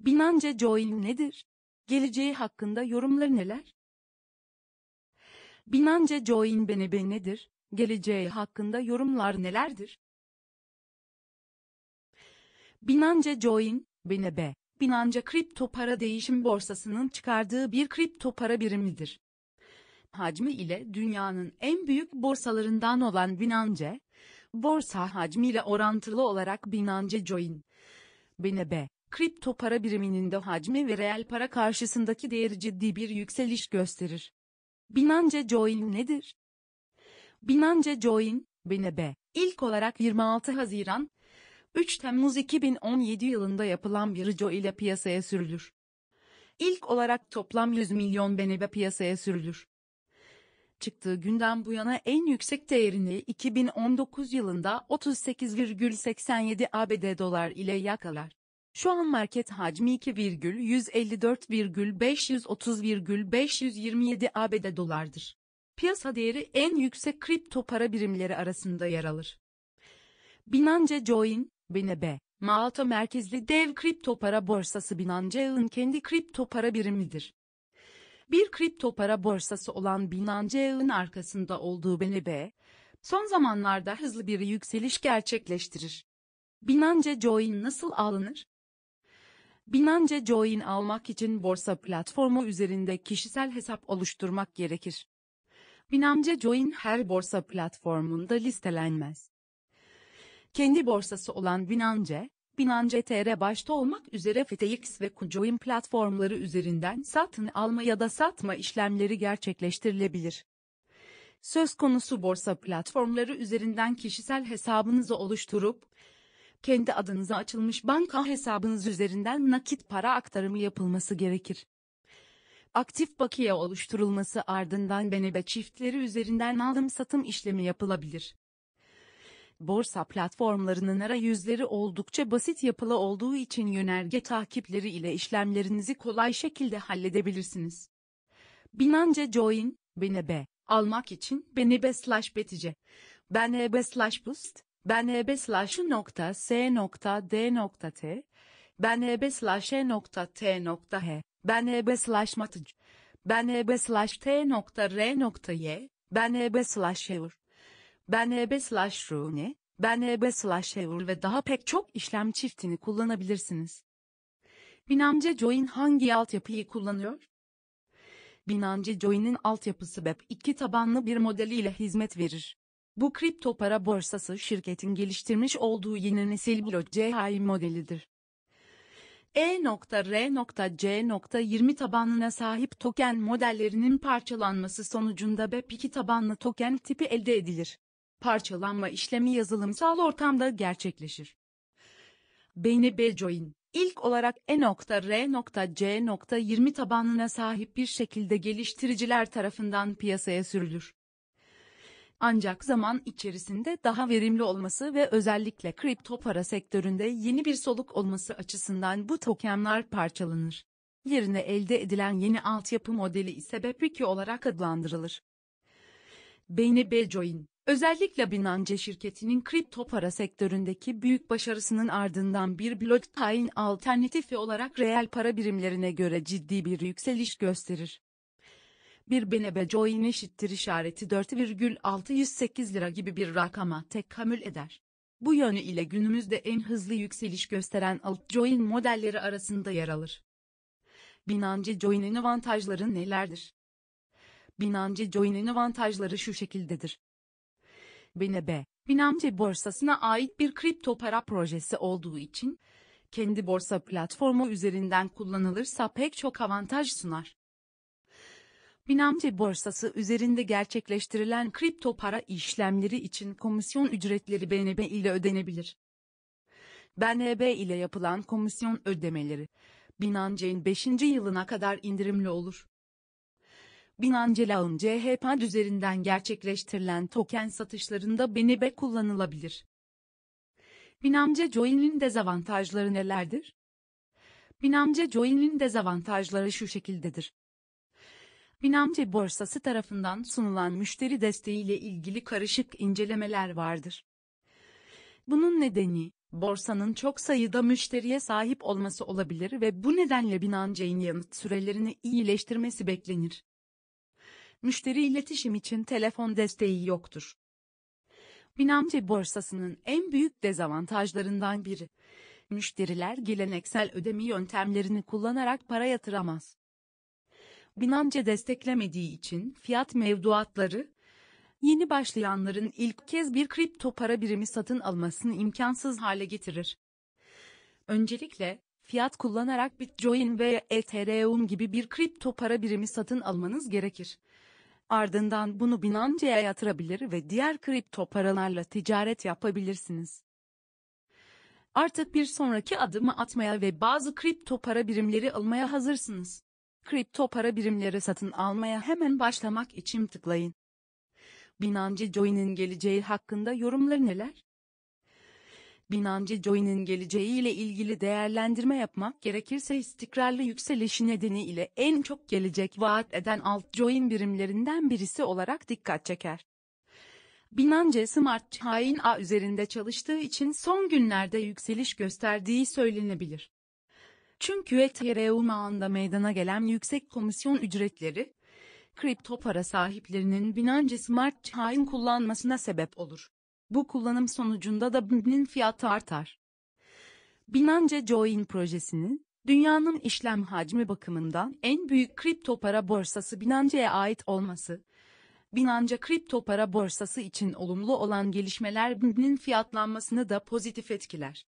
Binance Coil nedir? Geleceği hakkında yorumları neler? Binance Coin BNB nedir? Geleceği hakkında yorumlar nelerdir? Binance Coin, BNB, Binance kripto para değişim borsasının çıkardığı bir kripto para birimidir. Hacmi ile dünyanın en büyük borsalarından olan Binance, borsa hacmiyle orantılı olarak Binance Coin, BNB, kripto para biriminin de hacmi ve reel para karşısındaki değeri ciddi bir yükseliş gösterir. Binance Join nedir? Binance Join, BNB, ilk olarak 26 Haziran 3 Temmuz 2017 yılında yapılan bir JO ile piyasaya sürülür. İlk olarak toplam 100 milyon BNB piyasaya sürülür. Çıktığı günden bu yana en yüksek değerini 2019 yılında 38,87 ABD dolar ile yakalar. Şu an market hacmi 2,154,530,527 ABD dolardır. Piyasa değeri en yüksek kripto para birimleri arasında yer alır. Binance Join, BNB, Malta merkezli dev kripto para borsası Binance'ın kendi kripto para birimidir. Bir kripto para borsası olan Binance'ın arkasında olduğu BNB, son zamanlarda hızlı bir yükseliş gerçekleştirir. Binance Join nasıl alınır? Binance Join almak için borsa platformu üzerinde kişisel hesap oluşturmak gerekir. Binance Join her borsa platformunda listelenmez. Kendi borsası olan Binance, Binance TR başta olmak üzere FTX ve Kucoin platformları üzerinden satın alma ya da satma işlemleri gerçekleştirilebilir. Söz konusu borsa platformları üzerinden kişisel hesabınızı oluşturup, kendi adınıza açılmış banka hesabınız üzerinden nakit para aktarımı yapılması gerekir. Aktif bakiye oluşturulması ardından benebe çiftleri üzerinden alım satım işlemi yapılabilir. Borsa platformlarının arayüzleri oldukça basit yapılı olduğu için yönerge takipleri ile işlemlerinizi kolay şekilde halledebilirsiniz. Binance Join, BNB, almak için BNB slash betice, BNB slash boost, ben hb e slash nokta s nokta d nokta t. Ben hb e slash e nokta t nokta h. Ben hb e slash matıc. Ben hb slash t nokta r nokta y. Ben hb slash eur. Ben hb slash rune. Ben hb slash eur ve daha pek çok işlem çiftini kullanabilirsiniz. Binance Join hangi altyapıyı kullanıyor? Binance Join'in altyapısı BEP2 tabanlı bir modeliyle hizmet verir. Bu kripto para borsası şirketin geliştirmiş olduğu yeni nesil blockchain modelidir. E.R.C.20 tabanına sahip token modellerinin parçalanması sonucunda BEP2 tabanlı token tipi elde edilir. Parçalanma işlemi yazılımsal ortamda gerçekleşir. Beyni Beljoin ilk olarak E.R.C.20 tabanına sahip bir şekilde geliştiriciler tarafından piyasaya sürülür. Ancak zaman içerisinde daha verimli olması ve özellikle kripto para sektöründe yeni bir soluk olması açısından bu tokenlar parçalanır. Yerine elde edilen yeni altyapı modeli ise bep olarak adlandırılır. Beyni Bejoin Özellikle Binance şirketinin kripto para sektöründeki büyük başarısının ardından bir blockchain alternatifi olarak reel para birimlerine göre ciddi bir yükseliş gösterir bir benebecoin eşittir işareti 4,608 lira gibi bir rakama tekamül eder. Bu yönü ile günümüzde en hızlı yükseliş gösteren altcoin modelleri arasında yer alır. Binance Join'in avantajları nelerdir? Binance Join'in avantajları şu şekildedir. BNB, Binance borsasına ait bir kripto para projesi olduğu için, kendi borsa platformu üzerinden kullanılırsa pek çok avantaj sunar. Binance borsası üzerinde gerçekleştirilen kripto para işlemleri için komisyon ücretleri BNB ile ödenebilir. BNB ile yapılan komisyon ödemeleri Binance'in 5. yılına kadar indirimli olur. Binance Lounge CHP üzerinden gerçekleştirilen token satışlarında BNB kullanılabilir. Binance Join'in dezavantajları nelerdir? Binance Join'in dezavantajları şu şekildedir. Binamce Borsası tarafından sunulan müşteri desteğiyle ilgili karışık incelemeler vardır. Bunun nedeni, borsanın çok sayıda müşteriye sahip olması olabilir ve bu nedenle Binance'in yanıt sürelerini iyileştirmesi beklenir. Müşteri iletişim için telefon desteği yoktur. Binamce borsasının en büyük dezavantajlarından biri. Müşteriler geleneksel ödeme yöntemlerini kullanarak para yatıramaz. Binance desteklemediği için fiyat mevduatları, yeni başlayanların ilk kez bir kripto para birimi satın almasını imkansız hale getirir. Öncelikle, fiyat kullanarak Bitcoin veya Ethereum gibi bir kripto para birimi satın almanız gerekir. Ardından bunu Binance'ye yatırabilir ve diğer kripto paralarla ticaret yapabilirsiniz. Artık bir sonraki adımı atmaya ve bazı kripto para birimleri almaya hazırsınız. Kripto para birimleri satın almaya hemen başlamak için tıklayın. Binance Join'in geleceği hakkında yorumlar neler? Binance Join'in geleceği ile ilgili değerlendirme yapmak gerekirse istikrarlı yükselişi nedeniyle en çok gelecek vaat eden alt altcoin birimlerinden birisi olarak dikkat çeker. Binance Smart Chain A üzerinde çalıştığı için son günlerde yükseliş gösterdiği söylenebilir. Çünkü Ethereum ağında meydana gelen yüksek komisyon ücretleri, kripto para sahiplerinin Binance Smart Chain kullanmasına sebep olur. Bu kullanım sonucunda da BNB'nin fiyatı artar. Binance Join projesinin, dünyanın işlem hacmi bakımından en büyük kripto para borsası Binance'ye ait olması, Binance kripto para borsası için olumlu olan gelişmeler BNB'nin fiyatlanmasını da pozitif etkiler.